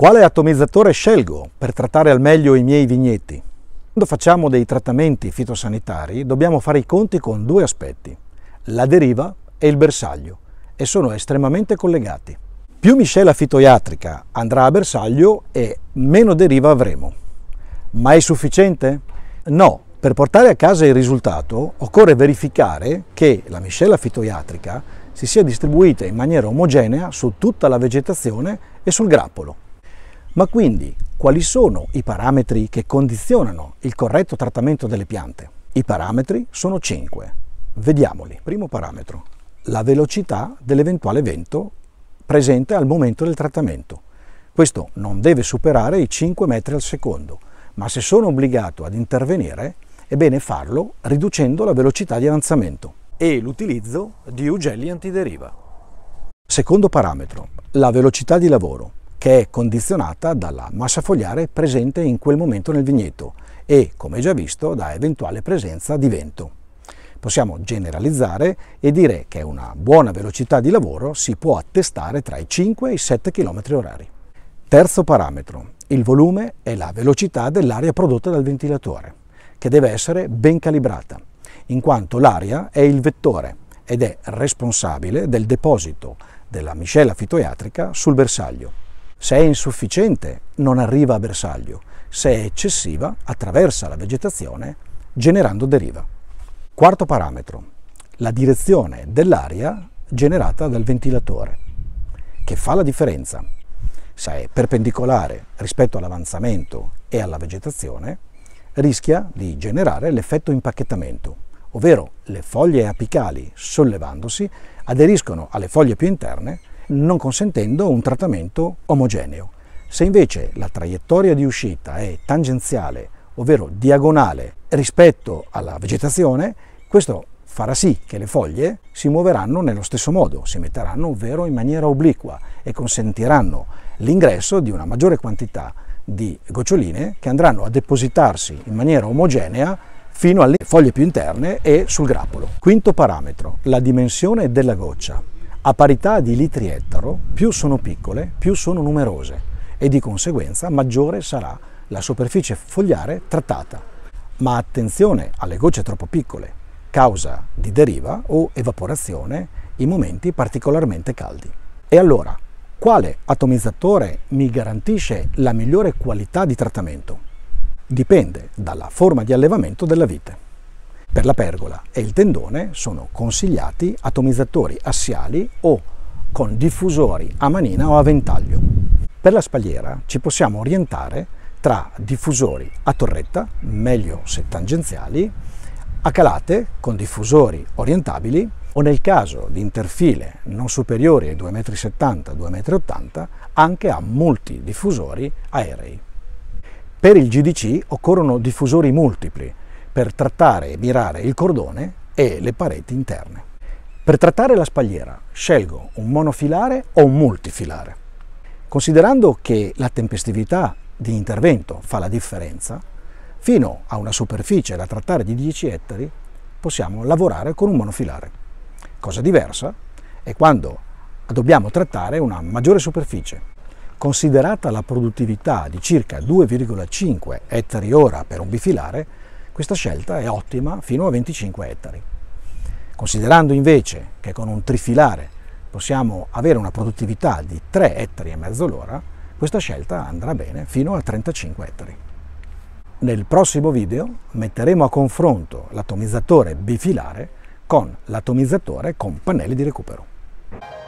Quale atomizzatore scelgo per trattare al meglio i miei vigneti? Quando facciamo dei trattamenti fitosanitari dobbiamo fare i conti con due aspetti, la deriva e il bersaglio, e sono estremamente collegati. Più miscela fitoiatrica andrà a bersaglio e meno deriva avremo. Ma è sufficiente? No, per portare a casa il risultato occorre verificare che la miscela fitoiatrica si sia distribuita in maniera omogenea su tutta la vegetazione e sul grappolo. Ma quindi quali sono i parametri che condizionano il corretto trattamento delle piante? I parametri sono 5. Vediamoli. Primo parametro, la velocità dell'eventuale vento presente al momento del trattamento. Questo non deve superare i 5 metri al secondo, ma se sono obbligato ad intervenire, è bene farlo riducendo la velocità di avanzamento. E l'utilizzo di ugelli antideriva. Secondo parametro, la velocità di lavoro che è condizionata dalla massa fogliare presente in quel momento nel vigneto e, come già visto, da eventuale presenza di vento. Possiamo generalizzare e dire che una buona velocità di lavoro si può attestare tra i 5 e i 7 km h Terzo parametro, il volume e la velocità dell'aria prodotta dal ventilatore, che deve essere ben calibrata, in quanto l'aria è il vettore ed è responsabile del deposito della miscela fitoiatrica sul bersaglio. Se è insufficiente, non arriva a bersaglio. Se è eccessiva, attraversa la vegetazione, generando deriva. Quarto parametro, la direzione dell'aria generata dal ventilatore, che fa la differenza. Se è perpendicolare rispetto all'avanzamento e alla vegetazione, rischia di generare l'effetto impacchettamento, ovvero le foglie apicali sollevandosi aderiscono alle foglie più interne non consentendo un trattamento omogeneo. Se invece la traiettoria di uscita è tangenziale, ovvero diagonale rispetto alla vegetazione, questo farà sì che le foglie si muoveranno nello stesso modo, si metteranno ovvero in maniera obliqua e consentiranno l'ingresso di una maggiore quantità di goccioline che andranno a depositarsi in maniera omogenea fino alle foglie più interne e sul grappolo. Quinto parametro, la dimensione della goccia. A parità di litri ettaro, più sono piccole, più sono numerose e di conseguenza maggiore sarà la superficie fogliare trattata. Ma attenzione alle gocce troppo piccole, causa di deriva o evaporazione in momenti particolarmente caldi. E allora, quale atomizzatore mi garantisce la migliore qualità di trattamento? Dipende dalla forma di allevamento della vite. Per la pergola e il tendone sono consigliati atomizzatori assiali o con diffusori a manina o a ventaglio. Per la spalliera ci possiamo orientare tra diffusori a torretta, meglio se tangenziali, a calate con diffusori orientabili o nel caso di interfile non superiori ai 2,70 m, 2,80 m, anche a multidiffusori aerei. Per il GDC occorrono diffusori multipli, per trattare e mirare il cordone e le pareti interne. Per trattare la spalliera scelgo un monofilare o un multifilare. Considerando che la tempestività di intervento fa la differenza, fino a una superficie da trattare di 10 ettari possiamo lavorare con un monofilare. Cosa diversa è quando dobbiamo trattare una maggiore superficie. Considerata la produttività di circa 2,5 ettari ora per un bifilare, questa scelta è ottima fino a 25 ettari. Considerando invece che con un trifilare possiamo avere una produttività di 3 ettari e mezzo l'ora, questa scelta andrà bene fino a 35 ettari. Nel prossimo video metteremo a confronto l'atomizzatore bifilare con l'atomizzatore con pannelli di recupero.